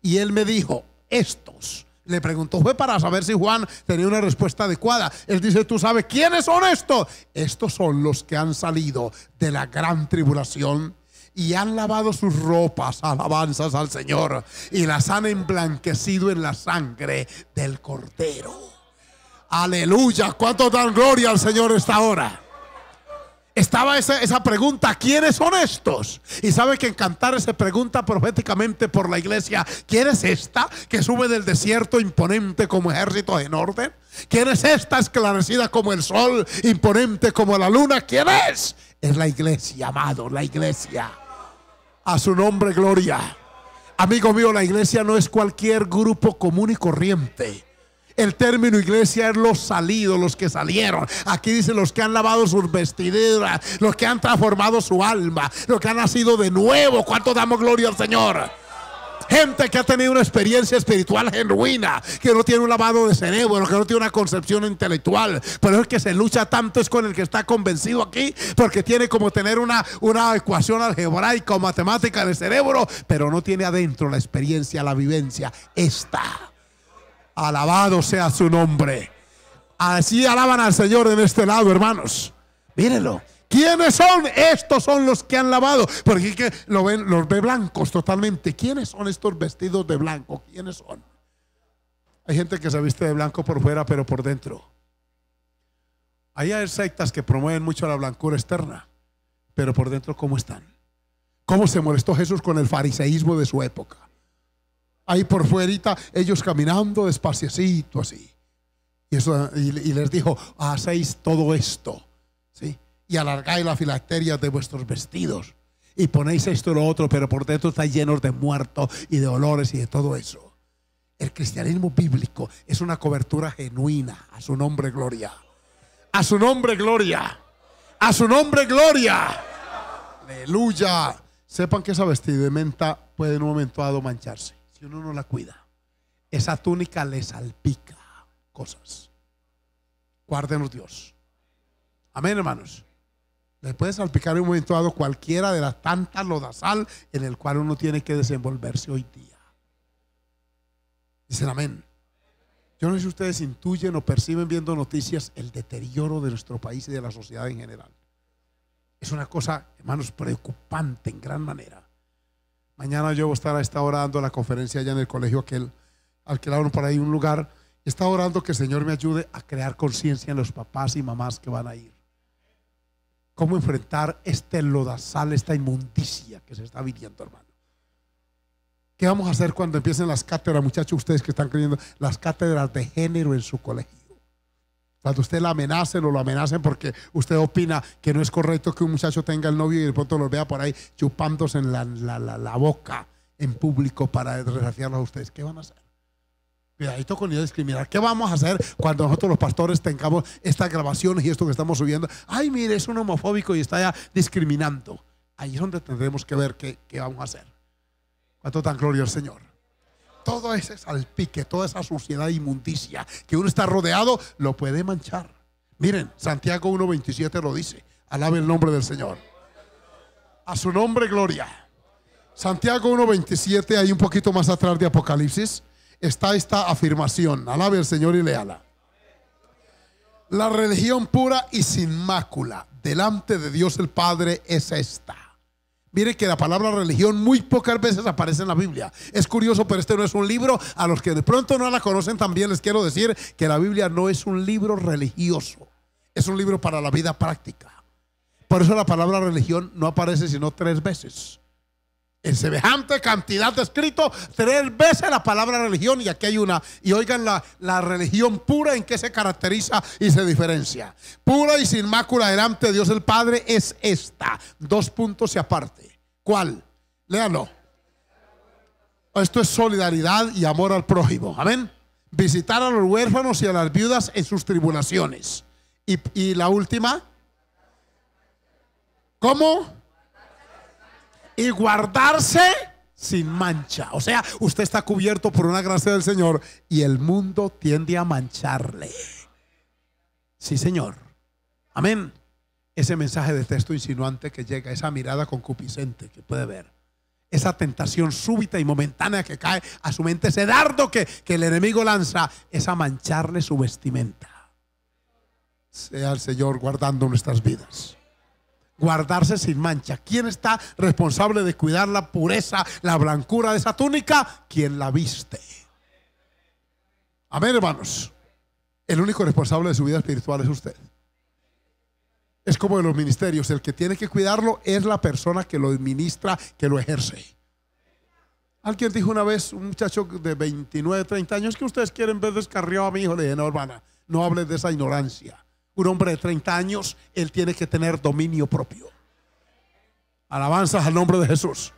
Y él me dijo, estos. Le preguntó, fue para saber si Juan tenía una respuesta adecuada. Él dice, tú sabes quiénes son estos. Estos son los que han salido de la gran tribulación y han lavado sus ropas, alabanzas al Señor, y las han emblanquecido en la sangre del Cordero. Aleluya. ¿Cuánto dan gloria al Señor esta hora? estaba esa, esa, pregunta, ¿quiénes son estos? Y sabe que en Cantar se pregunta proféticamente por la iglesia, ¿quién es esta que sube del desierto imponente como ejército en orden? ¿Quién es esta esclarecida como el sol, imponente como la luna? ¿Quién es? Es la iglesia, amado, la iglesia. A su nombre, gloria. Amigo mío, la iglesia no es cualquier grupo común y corriente. El término iglesia es los salidos, los que salieron. Aquí dice los que han lavado sus vestiduras, los que han transformado su alma, los que han nacido de nuevo. ¿Cuánto damos gloria al Señor? Gente que ha tenido una experiencia espiritual genuina, que no tiene un lavado de cerebro, que no tiene una concepción intelectual. Pero el que se lucha tanto es con el que está convencido aquí, porque tiene como tener una, una ecuación algebraica o matemática en cerebro, pero no tiene adentro la experiencia, la vivencia. Esta. Alabado sea su nombre. Así alaban al Señor en este lado, hermanos. Mírenlo. ¿Quiénes son? Estos son los que han lavado. Porque que lo ven, los ve blancos totalmente. ¿Quiénes son estos vestidos de blanco? ¿Quiénes son? Hay gente que se viste de blanco por fuera, pero por dentro. hay sectas que promueven mucho la blancura externa, pero por dentro, ¿cómo están? ¿Cómo se molestó Jesús con el fariseísmo de su época? ahí por fuerita, ellos caminando despaciacito así. Y, eso, y, les dijo, hacéis todo esto, ¿sí? Y alargáis la filacteria de vuestros vestidos. Y ponéis esto y lo otro, pero por dentro está lleno de muertos y de olores y de todo eso. El cristianismo bíblico es una cobertura genuina. A su nombre, gloria. A su nombre, gloria. A su nombre, gloria. Aleluya. Sepan que esa vestimenta puede en un momento dado mancharse si uno no la cuida. Esa túnica le salpica cosas. Guárdenos Dios. Amén, hermanos. Le puede salpicar en un momento dado cualquiera de las tantas lodazal en el cual uno tiene que desenvolverse hoy día. Dicen amén. Yo no sé si ustedes intuyen o perciben viendo noticias el deterioro de nuestro país y de la sociedad en general. Es una cosa, hermanos, preocupante en gran manera. Mañana yo voy a estar a esta la conferencia allá en el colegio aquel, alquilaron por ahí un lugar. Está orando que el Señor me ayude a crear conciencia en los papás y mamás que van a ir. Cómo enfrentar este lodazal, esta inmundicia que se está viviendo, hermano. ¿Qué vamos a hacer cuando empiecen las cátedras, muchachos, ustedes que están creyendo, las cátedras de género en su colegio? Cuando usted la amenacen o lo amenacen porque usted opina que no es correcto que un muchacho tenga el novio y de pronto lo vea por ahí chupándose en la, boca en público para desafiarlos a ustedes, ¿qué van a hacer? Cuidadito con ir a discriminar. ¿Qué vamos a hacer cuando nosotros los pastores tengamos estas grabaciones y esto que estamos subiendo? Ay, mire, es un homofóbico y está ya discriminando. Ahí es donde tendremos que ver qué, vamos a hacer. ¿Cuánto tan gloria al Señor? todo ese salpique, toda esa suciedad inmundicia que uno está rodeado, lo puede manchar. Miren, Santiago 1.27 lo dice. Alabe el nombre del Señor. A su nombre, gloria. Santiago 1.27, hay un poquito más atrás de Apocalipsis, está esta afirmación. Alabe el Señor y léala. La religión pura y sin mácula delante de Dios el Padre es esta Mire que la palabra religión muy pocas veces aparece en la Biblia. Es curioso, pero este no es un libro. A los que de pronto no la conocen también les quiero decir que la Biblia no es un libro religioso. Es un libro para la vida práctica. Por eso la palabra religión no aparece sino tres veces. En semejante cantidad de escritos, tres veces la palabra religión, y aquí hay una, y oigan la, religión pura en que se caracteriza y se diferencia. Pura y sin mácula delante de Dios el Padre es esta. Dos puntos y aparte. ¿Cuál? Léalo. Esto es solidaridad y amor al prójimo. Amén. Visitar a los huérfanos y a las viudas en sus tribulaciones. Y, y la última. ¿Cómo? y guardarse sin mancha. O sea, usted está cubierto por una gracia del Señor y el mundo tiende a mancharle. Sí, Señor. Amén. Ese mensaje de texto insinuante que llega, esa mirada concupiscente que puede ver, esa tentación súbita y momentánea que cae a su mente, ese dardo que, que el enemigo lanza, es a mancharle su vestimenta. Sea el Señor guardando nuestras vidas guardarse sin mancha. ¿Quién está responsable de cuidar la pureza, la blancura de esa túnica? Quien la viste. Amén, hermanos. El único responsable de su vida espiritual es usted. Es como en los ministerios, el que tiene que cuidarlo es la persona que lo administra, que lo ejerce. Alguien dijo una vez, un muchacho de 29, 30 años, que ustedes quieren ver descarriado a mi hijo. Le dije, no, hermana, no hables de esa ignorancia. Un hombre de 30 años, él tiene que tener dominio propio. Alabanzas al nombre de Jesús.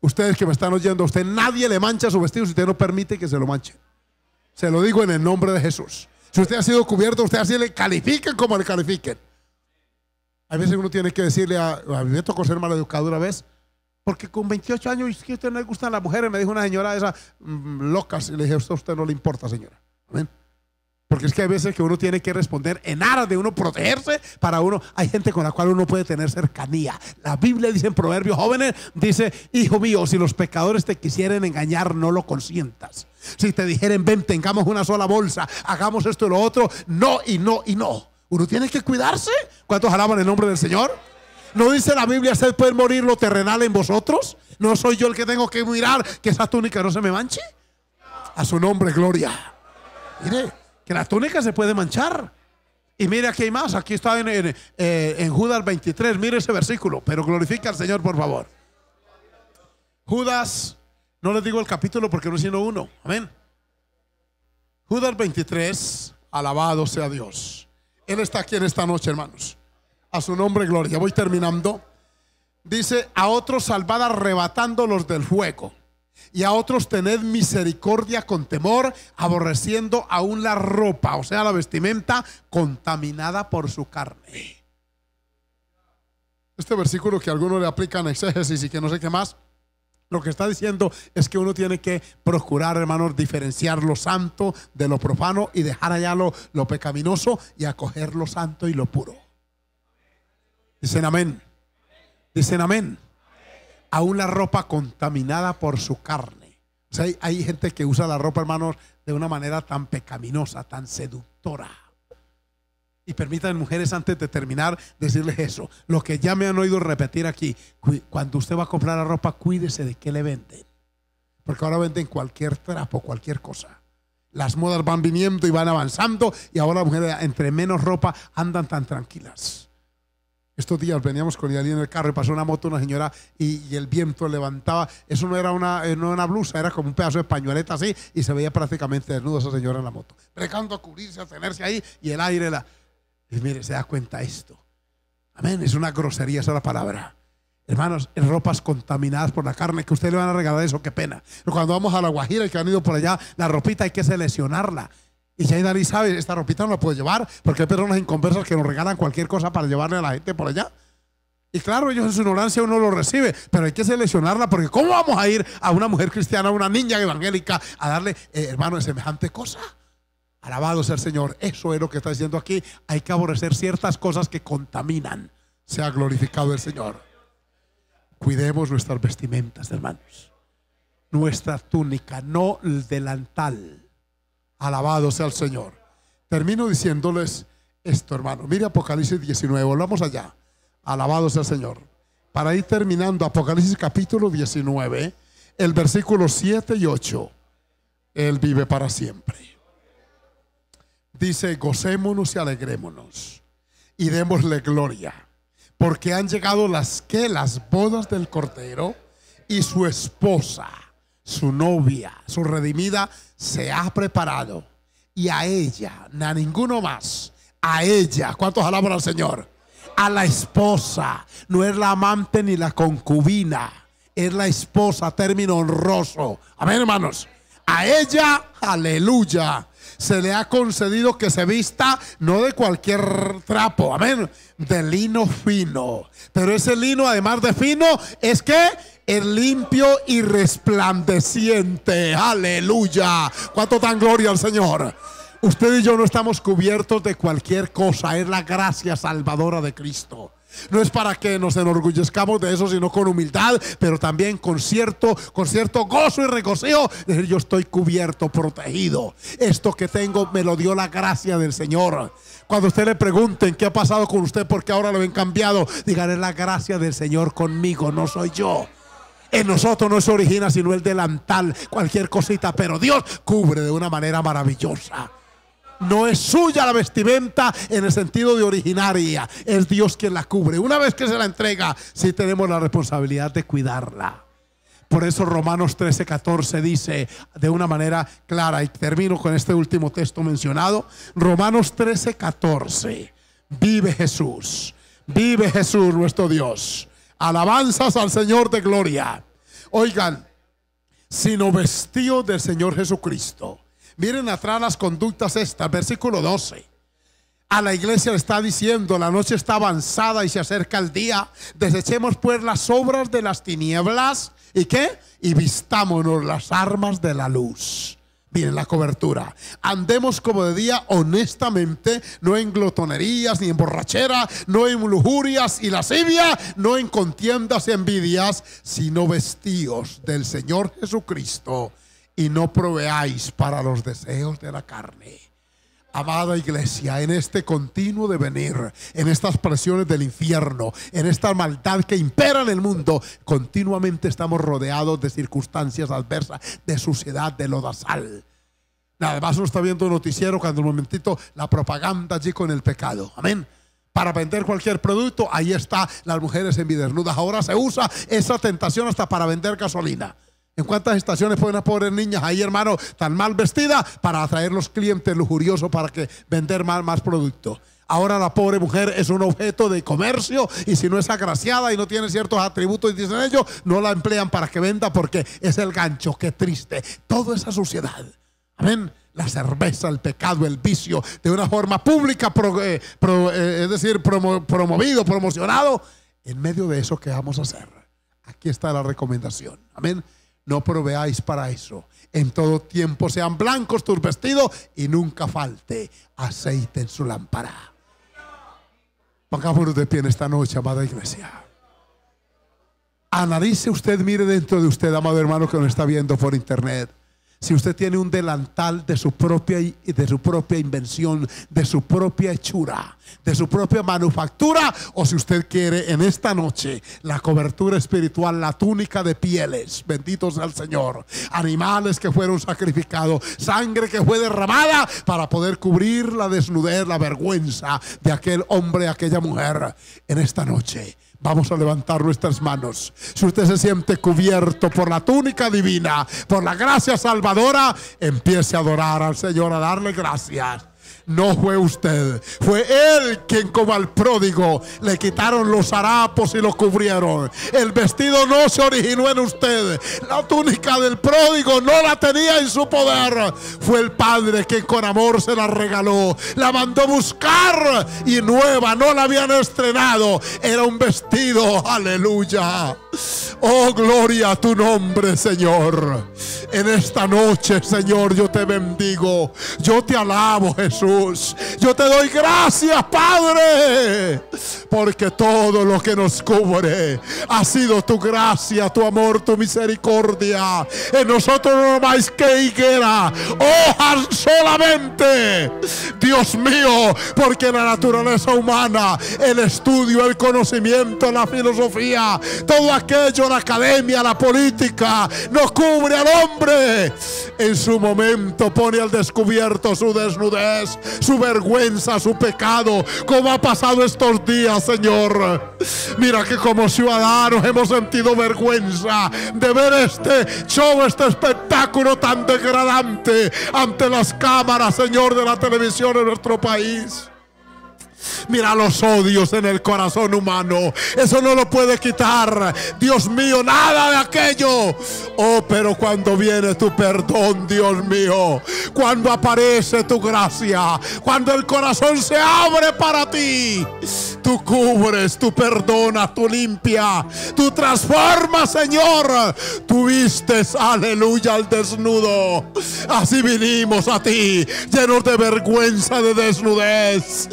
Ustedes que me están oyendo, a usted nadie le mancha su vestido si usted no permite que se lo manche. Se lo digo en el nombre de Jesús. Si usted ha sido cubierto, usted así le califiquen como le califiquen. A veces uno tiene que decirle a, a mí me tocó ser educado una vez, porque con 28 años, que usted no le gustan las mujeres, me dijo una señora esa, esas mm, mm, locas, y le dije, a usted no le importa, señora. Amén. Porque es que hay veces que uno tiene que responder en aras de uno protegerse para uno. Hay gente con la cual uno puede tener cercanía. La Biblia dice en Proverbios jóvenes, dice, hijo mío, si los pecadores te quisieren engañar, no lo consientas. Si te dijeren, ven, tengamos una sola bolsa, hagamos esto y lo otro, no y no y no. Uno tiene que cuidarse. ¿Cuántos alaban el nombre del Señor? ¿No dice la Biblia, se puede morir lo terrenal en vosotros? ¿No soy yo el que tengo que mirar que esa túnica no se me manche? A su nombre, gloria. Mire que la túnica se puede manchar. Y mire, aquí hay más. Aquí está en, eh, Judas 23. Mire ese versículo. Pero glorifica al Señor, por favor. Judas, no les digo el capítulo porque no es sino uno. Amén. Judas 23, alabado sea Dios. Él está aquí en esta noche, hermanos. A su nombre, gloria. Voy terminando. Dice, a otros arrebatando arrebatándolos del fuego y a otros tened misericordia con temor, aborreciendo aún la ropa, o sea, la vestimenta contaminada por su carne. Este versículo que algunos le aplican exégesis y que no sé qué más, lo que está diciendo es que uno tiene que procurar, hermanos, diferenciar lo santo de lo profano y dejar allá lo pecaminoso y acoger lo santo y lo puro. Dicen amén. Dicen amén. A una ropa contaminada por su carne. O sea, hay, gente que usa la ropa, hermanos, de una manera tan pecaminosa, tan seductora. Y permitan, mujeres, antes de terminar, decirles eso. Lo que ya me han oído repetir aquí, cuando usted va a comprar la ropa, cuídese de qué le venden. Porque ahora venden cualquier trapo, cualquier cosa. Las modas van viniendo y van avanzando y ahora las mujeres entre menos ropa andan tan tranquilas. Estos días veníamos con Yalí en el carro y pasó una moto, una señora, y, el viento levantaba. Eso no era una, eh, era una blusa, era como un pedazo de pañoleta así, y se veía prácticamente desnuda esa señora en la moto. recando a cubrirse, a tenerse ahí, y el aire la. Y mire, se da cuenta esto. Amén, es una grosería esa la palabra. Hermanos, en ropas contaminadas por la carne, que ustedes le van a regalar eso, qué pena. Pero cuando vamos a la Guajira el que han ido por allá, la ropita hay que seleccionarla. Y ya nadie sabe, esta ropita no la puede llevar, porque hay personas inconversas que nos regalan cualquier cosa para llevarle a la gente por allá. Y claro, ellos en su ignorancia uno lo recibe, pero hay que seleccionarla porque ¿cómo vamos a ir a una mujer cristiana, a una niña evangélica, a darle, eh, hermano, semejante cosa? Alabado sea el Señor. Eso es lo que está diciendo aquí. Hay que aborrecer ciertas cosas que contaminan. Sea glorificado el Señor. Cuidemos nuestras vestimentas, hermanos. Nuestra túnica, no el delantal Alabado sea el Señor. Termino diciéndoles esto, hermano. Mire Apocalipsis 19, volvamos allá. Alabado sea el Señor. Para ir terminando, Apocalipsis capítulo 19, el versículo 7 y 8. Él vive para siempre. Dice, gocémonos y alegrémonos y démosle gloria, porque han llegado las que las bodas del Cordero y su esposa su novia, su redimida, se ha preparado. Y a ella, a ninguno más, a ella, ¿cuántos alaban al Señor? A la esposa, no es la amante ni la concubina, es la esposa, término honroso. Amén, hermanos. A ella, aleluya, se le ha concedido que se vista no de cualquier trapo, amén, de lino fino. Pero ese lino, además de fino, es que es limpio y resplandeciente. Aleluya. ¿Cuánto dan gloria al Señor? Usted y yo no estamos cubiertos de cualquier cosa. Es la gracia salvadora de Cristo. No es para que nos enorgullezcamos de eso, sino con humildad, pero también con cierto, con cierto gozo y regocijo. yo estoy cubierto, protegido. Esto que tengo me lo dio la gracia del Señor. Cuando usted le pregunten qué ha pasado con usted, porque ahora lo han cambiado, digan, es la gracia del Señor conmigo, no soy yo. En nosotros no es origina sino el delantal, cualquier cosita, pero Dios cubre de una manera maravillosa. No es suya la vestimenta en el sentido de originaria, es Dios quien la cubre. Una vez que se la entrega, sí tenemos la responsabilidad de cuidarla. Por eso Romanos 13, 14 dice de una manera clara, y termino con este último texto mencionado, Romanos 13, 14, vive Jesús, vive Jesús nuestro Dios. Alabanzas al Señor de gloria. Oigan, sino vestido del Señor Jesucristo. Miren atrás las conductas estas, versículo 12. A la iglesia le está diciendo, la noche está avanzada y se acerca el día. Desechemos pues las obras de las tinieblas y qué? Y vistámonos las armas de la luz viene la cobertura. Andemos como de día honestamente, no en glotonerías, ni en borrachera, no en lujurias y lascivia, no en contiendas y envidias, sino vestidos del Señor Jesucristo y no proveáis para los deseos de la carne Amada iglesia, en este continuo devenir, en estas presiones del infierno, en esta maldad que impera en el mundo, continuamente estamos rodeados de circunstancias adversas, de suciedad, de lodazal. Además nos está viendo un noticiero cuando un momentito la propaganda allí con el pecado. Amén. Para vender cualquier producto, ahí está las mujeres en desnudas. Ahora se usa esa tentación hasta para vender gasolina. ¿En cuántas estaciones pueden las pobres niñas ahí, hermano, tan mal vestida para atraer los clientes lujuriosos para que vender más, más producto? Ahora la pobre mujer es un objeto de comercio y si no es agraciada y no tiene ciertos atributos, y dicen ellos, no la emplean para que venda porque es el gancho, qué triste. Toda esa suciedad. Amén. La cerveza, el pecado, el vicio, de una forma pública, eh, eh, es decir, promovido, promocionado. En medio de eso, ¿qué vamos a hacer? Aquí está la recomendación. Amén no proveáis para eso. En todo tiempo sean blancos tus vestidos y nunca falte aceite en su lámpara. Pongámonos de pie en esta noche, amada iglesia. Analice usted, mire dentro de usted, amado hermano que nos está viendo por internet. Si usted tiene un delantal de su propia, de su propia invención, de su propia hechura, de su propia manufactura, o si usted quiere en esta noche la cobertura espiritual, la túnica de pieles, benditos al Señor, animales que fueron sacrificados, sangre que fue derramada para poder cubrir la desnudez, la vergüenza de aquel hombre, aquella mujer en esta noche. Vamos a levantar nuestras manos. Si usted se siente cubierto por la túnica divina, por la gracia salvadora, empiece a adorar al Señor, a darle gracias. No fue usted, fue él quien como al pródigo le quitaron los harapos y lo cubrieron. El vestido no se originó en usted. La túnica del pródigo no la tenía en su poder. Fue el Padre quien con amor se la regaló. La mandó buscar y nueva, no la habían estrenado. Era un vestido, aleluya. Oh, gloria a tu nombre, Señor. En esta noche, Señor, yo te bendigo. Yo te alabo, Jesús. Yo te doy gracias, Padre, porque todo lo que nos cubre ha sido tu gracia, tu amor, tu misericordia. En nosotros no más que higuera, hojas solamente. Dios mío, porque la naturaleza humana, el estudio, el conocimiento, la filosofía, todo aquello, la academia, la política, nos cubre al hombre. En su momento pone al descubierto su desnudez su vergüenza, su pecado, como ha pasado estos días, Señor. Mira que como ciudadanos hemos sentido vergüenza de ver este show, este espectáculo tan degradante ante las cámaras, Señor, de la televisión en nuestro país. Mira los odios en el corazón humano. Eso no lo puede quitar. Dios mío, nada de aquello. Oh, pero cuando viene tu perdón, Dios mío. Cuando aparece tu gracia. Cuando el corazón se abre para ti. Tú cubres, tú perdona, tú limpia Tú transformas, Señor. Tú vistes, aleluya, al desnudo. Así vinimos a ti, llenos de vergüenza, de desnudez.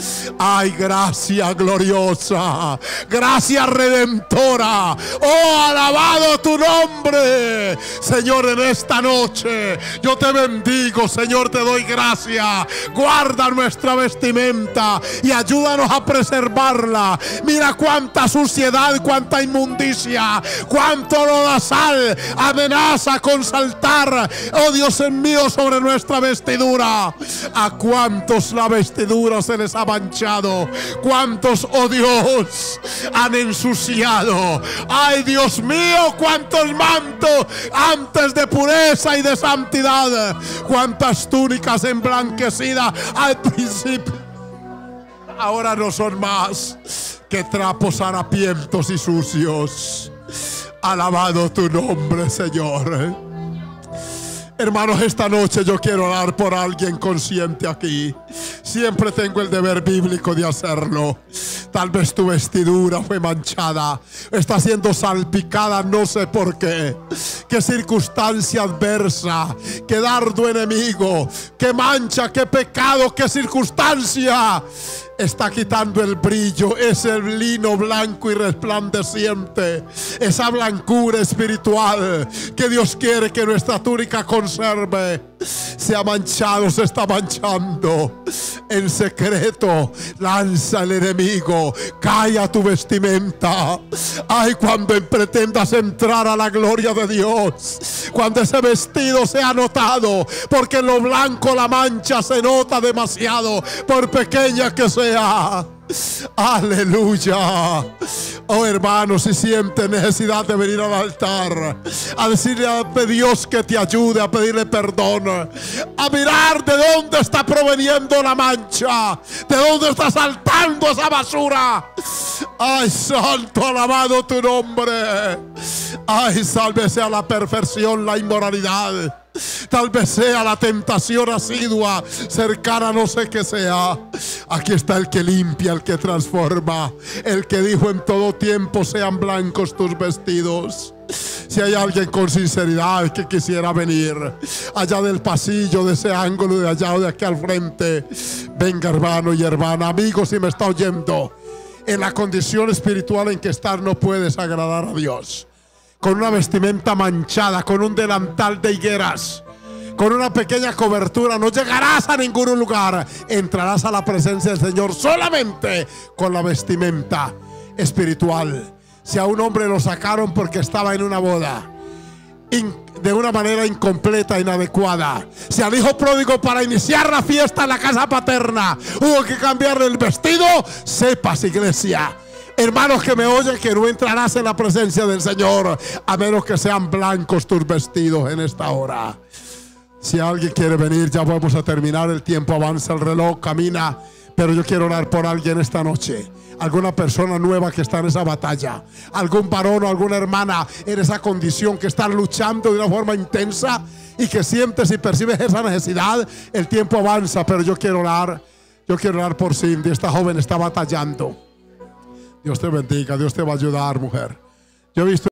Ay, gracia gloriosa, gracia redentora. Oh, alabado tu nombre, Señor, en esta noche. Yo te bendigo, Señor, te doy gracia. Guarda nuestra vestimenta y ayúdanos a preservarla. Mira cuánta suciedad, cuánta inmundicia, cuánto sal amenaza con saltar. Oh, Dios mío, sobre nuestra vestidura. A cuántos la vestidura se les ha manchado cuántos, odios oh han ensuciado. Ay, Dios mío, cuántos mantos antes de pureza y de santidad, cuántas túnicas emblanquecidas al principio ahora no son más que trapos harapientos y sucios. Alabado tu nombre, Señor. Hermanos, esta noche yo quiero orar por alguien consciente aquí. Siempre tengo el deber bíblico de hacerlo. Tal vez tu vestidura fue manchada, está siendo salpicada, no sé por qué. Qué circunstancia adversa, qué dardo enemigo, qué mancha, qué pecado, qué circunstancia está quitando el brillo, ese lino blanco y resplandeciente, esa blancura espiritual que Dios quiere que nuestra túnica conserve se ha manchado, se está manchando. En secreto, lanza el enemigo, calla tu vestimenta. Ay, cuando pretendas entrar a la gloria de Dios, cuando ese vestido se ha notado, porque en lo blanco la mancha se nota demasiado, por pequeña que sea. Aleluya. Oh hermano, si siente necesidad de venir al altar, a decirle a Dios que te ayude, a pedirle perdón, a mirar de dónde está proveniendo la mancha, de dónde está saltando esa basura. Ay, santo, alabado tu nombre. Ay, sálvese a la perfección la inmoralidad. Tal vez sea la tentación asidua, cercana no sé qué sea. Aquí está el que limpia, el que transforma, el que dijo en todo tiempo sean blancos tus vestidos. Si hay alguien con sinceridad que quisiera venir allá del pasillo, de ese ángulo, de allá o de aquí al frente, venga hermano y hermana, amigo, si me está oyendo, en la condición espiritual en que estar no puedes agradar a Dios con una vestimenta manchada, con un delantal de higueras, con una pequeña cobertura, no llegarás a ningún lugar. Entrarás a la presencia del Señor solamente con la vestimenta espiritual. Si a un hombre lo sacaron porque estaba en una boda, de una manera incompleta, inadecuada. Si al hijo pródigo para iniciar la fiesta en la casa paterna hubo que cambiarle el vestido, sepas iglesia Hermanos que me oyen, que no entrarás en la presencia del Señor a menos que sean blancos tus vestidos en esta hora. Si alguien quiere venir, ya vamos a terminar. El tiempo avanza, el reloj camina. Pero yo quiero orar por alguien esta noche alguna persona nueva que está en esa batalla, algún varón o alguna hermana en esa condición que está luchando de una forma intensa y que sientes y percibes esa necesidad, el tiempo avanza, pero yo quiero orar, yo quiero orar por Cindy, esta joven está batallando. Dios te bendiga, Dios te va a ayudar, mujer. Yo he visto